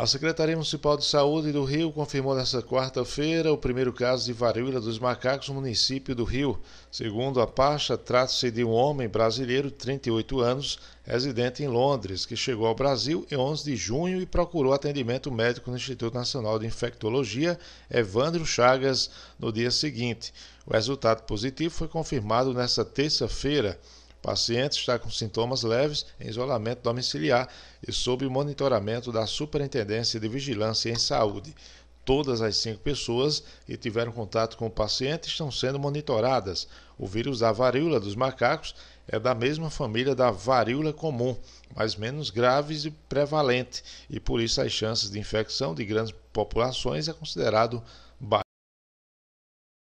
A Secretaria Municipal de Saúde do Rio confirmou nesta quarta-feira o primeiro caso de varíola dos macacos no município do Rio. Segundo a pasta, trata-se de um homem brasileiro, 38 anos, residente em Londres, que chegou ao Brasil em 11 de junho e procurou atendimento médico no Instituto Nacional de Infectologia Evandro Chagas no dia seguinte. O resultado positivo foi confirmado nesta terça-feira. O paciente está com sintomas leves em isolamento domiciliar e sob monitoramento da Superintendência de Vigilância em Saúde. Todas as cinco pessoas que tiveram contato com o paciente estão sendo monitoradas. O vírus da varíola dos macacos é da mesma família da varíola comum, mas menos grave e prevalente, e por isso as chances de infecção de grandes populações é considerado